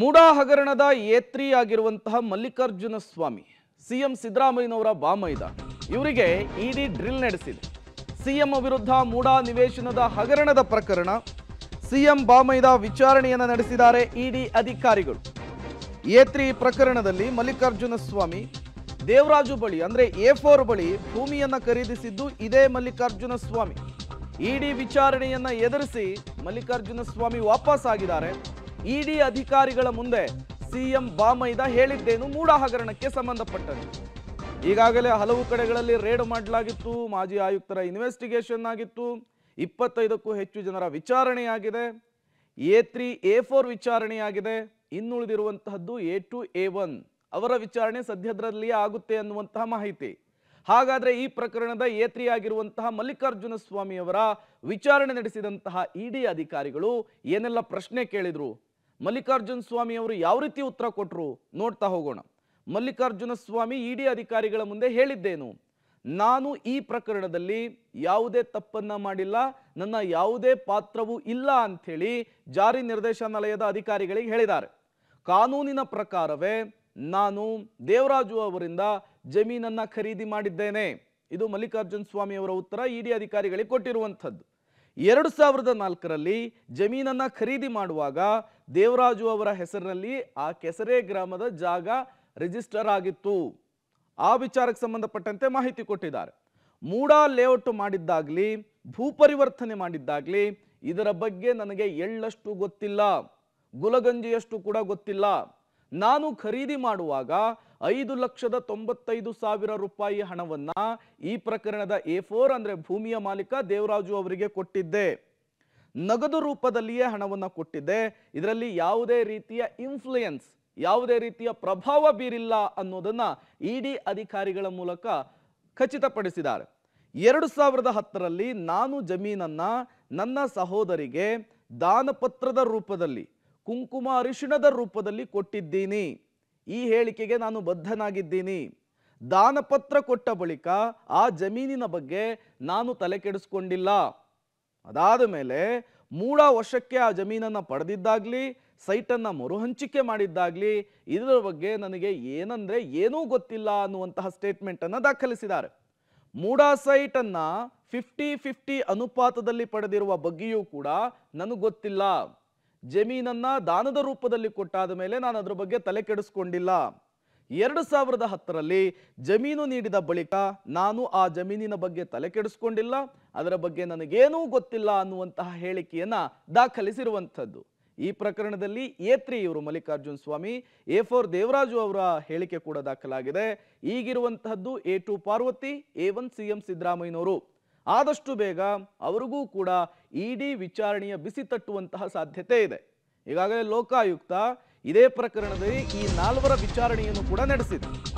ಮೂಡಾ ಹಗರಣದ ಏತ್ರಿ ಆಗಿರುವಂತಹ ಮಲ್ಲಿಕಾರ್ಜುನ ಸ್ವಾಮಿ ಸಿಎಂ ಸಿದ್ದರಾಮಯ್ಯನವರ ಬಾಮೈದ ಇವರಿಗೆ ಇಡಿ ಡ್ರಿಲ್ ನಡೆಸಿದೆ ಸಿಎಂ ವಿರುದ್ಧ ಮೂಡಾ ನಿವೇಶನದ ಹಗರಣದ ಪ್ರಕರಣ ಸಿಎಂ ಬಾಮೈದ ವಿಚಾರಣೆಯನ್ನು ನಡೆಸಿದ್ದಾರೆ ಇಡಿ ಅಧಿಕಾರಿಗಳು ಏತ್ರಿ ಪ್ರಕರಣದಲ್ಲಿ ಮಲ್ಲಿಕಾರ್ಜುನ ಸ್ವಾಮಿ ದೇವರಾಜು ಬಳಿ ಅಂದರೆ ಎ ಫೋರ್ ಬಳಿ ಭೂಮಿಯನ್ನು ಖರೀದಿಸಿದ್ದು ಇದೇ ಮಲ್ಲಿಕಾರ್ಜುನ ಸ್ವಾಮಿ ಇಡಿ ವಿಚಾರಣೆಯನ್ನು ಎದುರಿಸಿ ಮಲ್ಲಿಕಾರ್ಜುನ ಸ್ವಾಮಿ ವಾಪಸ್ ಆಗಿದ್ದಾರೆ ಇಡಿ ಅಧಿಕಾರಿಗಳ ಮುಂದೆ ಸಿಎಂ ಬಾಮೈದ ಹೇಳಿದ್ದೇನು ಮೂಡ ಹಗರಣಕ್ಕೆ ಸಂಬಂಧಪಟ್ಟಂತೆ ಈಗಾಗಲೇ ಹಲವು ಕಡೆಗಳಲ್ಲಿ ರೇಡ್ ಮಾಡಲಾಗಿತ್ತು ಮಾಜಿ ಆಯುಕ್ತರ ಇನ್ವೆಸ್ಟಿಗೇಷನ್ ಆಗಿತ್ತು ಇಪ್ಪತ್ತೈದಕ್ಕೂ ಹೆಚ್ಚು ಜನರ ವಿಚಾರಣೆಯಾಗಿದೆ ಎ ತ್ರೀ ಎ ಫೋರ್ ವಿಚಾರಣೆಯಾಗಿದೆ ಇನ್ನುಳಿದಿರುವಂತಹದ್ದು ಎ ಟು ಎ ಒನ್ ಅವರ ವಿಚಾರಣೆ ಸದ್ಯದರಲ್ಲಿಯೇ ಆಗುತ್ತೆ ಅನ್ನುವಂತಹ ಮಾಹಿತಿ ಹಾಗಾದ್ರೆ ಈ ಪ್ರಕರಣದ ಎ ತ್ರೀ ಆಗಿರುವಂತಹ ಮಲ್ಲಿಕಾರ್ಜುನ ಸ್ವಾಮಿಯವರ ವಿಚಾರಣೆ ನಡೆಸಿದಂತಹ ಇಡಿ ಅಧಿಕಾರಿಗಳು ಏನೆಲ್ಲ ಪ್ರಶ್ನೆ ಕೇಳಿದ್ರು ಮಲ್ಲಿಕಾರ್ಜುನ ಸ್ವಾಮಿ ಅವರು ಯಾವ ರೀತಿ ಉತ್ತರ ಕೊಟ್ಟರು ನೋಡ್ತಾ ಹೋಗೋಣ ಮಲ್ಲಿಕಾರ್ಜುನ ಸ್ವಾಮಿ ಇಡಿ ಅಧಿಕಾರಿಗಳ ಮುಂದೆ ಹೇಳಿದ್ದೇನು ನಾನು ಈ ಪ್ರಕರಣದಲ್ಲಿ ಯಾವುದೇ ತಪ್ಪನ್ನ ಮಾಡಿಲ್ಲ ನನ್ನ ಯಾವುದೇ ಪಾತ್ರವೂ ಇಲ್ಲ ಅಂಥೇಳಿ ಜಾರಿ ನಿರ್ದೇಶನಾಲಯದ ಅಧಿಕಾರಿಗಳಿಗೆ ಹೇಳಿದ್ದಾರೆ ಕಾನೂನಿನ ಪ್ರಕಾರವೇ ನಾನು ದೇವರಾಜು ಅವರಿಂದ ಜಮೀನನ್ನ ಖರೀದಿ ಮಾಡಿದ್ದೇನೆ ಇದು ಮಲ್ಲಿಕಾರ್ಜುನ ಸ್ವಾಮಿ ಅವರ ಉತ್ತರ ಇಡಿ ಅಧಿಕಾರಿಗಳಿಗೆ ಕೊಟ್ಟಿರುವಂಥದ್ದು ಎರಡು ಸಾವಿರದ ನಾಲ್ಕರಲ್ಲಿ ಜಮೀನನ್ನ ಖರೀದಿ ಮಾಡುವಾಗ ದೇವರಾಜು ಅವರ ಹೆಸರಿನಲ್ಲಿ ಆ ಕೆಸರೆ ಗ್ರಾಮದ ಜಾಗ ರಿಜಿಸ್ಟರ್ ಆಗಿತ್ತು ಆ ವಿಚಾರಕ್ಕೆ ಸಂಬಂಧಪಟ್ಟಂತೆ ಮಾಹಿತಿ ಕೊಟ್ಟಿದ್ದಾರೆ ಮೂಡಾ ಲೇಔಟ್ ಮಾಡಿದ್ದಾಗಲಿ ಭೂಪರಿವರ್ತನೆ ಮಾಡಿದ್ದಾಗಲಿ ಇದರ ಬಗ್ಗೆ ನನಗೆ ಎಳ್ಳಷ್ಟು ಗೊತ್ತಿಲ್ಲ ಗುಲಗಂಜಿಯಷ್ಟು ಕೂಡ ಗೊತ್ತಿಲ್ಲ ನಾನು ಖರೀದಿ ಮಾಡುವಾಗ ಐದು ಲಕ್ಷದ ತೊಂಬತ್ತೈದು ಸಾವಿರ ರೂಪಾಯಿ ಹಣವನ್ನ ಈ ಪ್ರಕರಣದ ಎ ಫೋರ್ ಅಂದ್ರೆ ಭೂಮಿಯ ಮಾಲೀಕ ದೇವರಾಜು ಅವರಿಗೆ ಕೊಟ್ಟಿದ್ದೆ ನಗದು ರೂಪದಲ್ಲಿಯೇ ಹಣವನ್ನು ಕೊಟ್ಟಿದೆ ಇದರಲ್ಲಿ ಯಾವುದೇ ರೀತಿಯ ಇನ್ಫ್ಲೂಯೆನ್ಸ್ ಯಾವುದೇ ರೀತಿಯ ಪ್ರಭಾವ ಬೀರಿಲ್ಲ ಅನ್ನೋದನ್ನ ಇಡಿ e ಅಧಿಕಾರಿಗಳ ಮೂಲಕ ಖಚಿತಪಡಿಸಿದ್ದಾರೆ ಎರಡು ಸಾವಿರದ ಹತ್ತರಲ್ಲಿ ನಾನು ಜಮೀನನ್ನು ನನ್ನ ಸಹೋದರಿಗೆ ದಾನಪತ್ರದ ರೂಪದಲ್ಲಿ ಕುಂಕುಮ ಅರಿಶಿಣದ ರೂಪದಲ್ಲಿ ಕೊಟ್ಟಿದ್ದೀನಿ ಈ ಹೇಳಿಕೆಗೆ ನಾನು ಬದ್ಧನಾಗಿದ್ದೀನಿ ದಾನಪತ್ರ ಕೊಟ್ಟ ಬಳಿಕ ಆ ಜಮೀನಿನ ಬಗ್ಗೆ ನಾನು ತಲೆ ಕೆಡಿಸ್ಕೊಂಡಿಲ್ಲ ಅದಾದ ಮೇಲೆ ಮೂಲ ವರ್ಷಕ್ಕೆ ಆ ಜಮೀನನ್ನು ಪಡೆದಿದ್ದಾಗಲಿ ಸೈಟನ್ನು ಮರುಹಂಚಿಕೆ ಮಾಡಿದ್ದಾಗಲಿ ಇದರ ಬಗ್ಗೆ ನನಗೆ ಏನಂದರೆ ಏನೂ ಗೊತ್ತಿಲ್ಲ ಅನ್ನುವಂತಹ ಸ್ಟೇಟ್ಮೆಂಟನ್ನು ದಾಖಲಿಸಿದ್ದಾರೆ ಮೂಡಾ ಸೈಟನ್ನು ಫಿಫ್ಟಿ ಫಿಫ್ಟಿ ಅನುಪಾತದಲ್ಲಿ ಪಡೆದಿರುವ ಬಗ್ಗೆಯೂ ಕೂಡ ನನಗೆ ಗೊತ್ತಿಲ್ಲ ಜಮೀನನ್ನು ದಾನದ ರೂಪದಲ್ಲಿ ಕೊಟ್ಟಾದ ಮೇಲೆ ನಾನು ಅದರ ಬಗ್ಗೆ ತಲೆ ಕೆಡಿಸ್ಕೊಂಡಿಲ್ಲ ಎರಡು ಸಾವಿರದ ಹತ್ತರಲ್ಲಿ ಜಮೀನು ನೀಡಿದ ಬಳಿಕ ನಾನು ಆ ಜಮೀನಿನ ಬಗ್ಗೆ ತಲೆ ಕೆಡಿಸ್ಕೊಂಡಿಲ್ಲ ಅದರ ಬಗ್ಗೆ ನನಗೇನೂ ಗೊತ್ತಿಲ್ಲ ಅನ್ನುವಂತಹ ಹೇಳಿಕೆಯನ್ನ ದಾಖಲಿಸಿರುವಂಥದ್ದು ಈ ಪ್ರಕರಣದಲ್ಲಿ ಎ ಇವರು ಮಲ್ಲಿಕಾರ್ಜುನ್ ಸ್ವಾಮಿ ಎ ಫೋರ್ ದೇವರಾಜು ಅವರ ಹೇಳಿಕೆ ಕೂಡ ದಾಖಲಾಗಿದೆ ಈಗಿರುವಂತಹದ್ದು A two Parvathi A one C M ಸಿದ್ದರಾಮಯ್ಯನವರು ಆದಷ್ಟು ಬೇಗ ಅವರಿಗೂ ಕೂಡ ಇಡಿ ವಿಚಾರಣೆಯ ಬಿಸಿ ತಟ್ಟುವಂತಹ ಸಾಧ್ಯತೆ ಇದೆ ಈಗಾಗಲೇ ಲೋಕಾಯುಕ್ತ ಇದೇ ಪ್ರಕರಣದಲ್ಲಿ ಈ ನಾಲ್ವರ ವಿಚಾರಣೆಯನ್ನು ಕೂಡ ನಡೆಸಿದೆ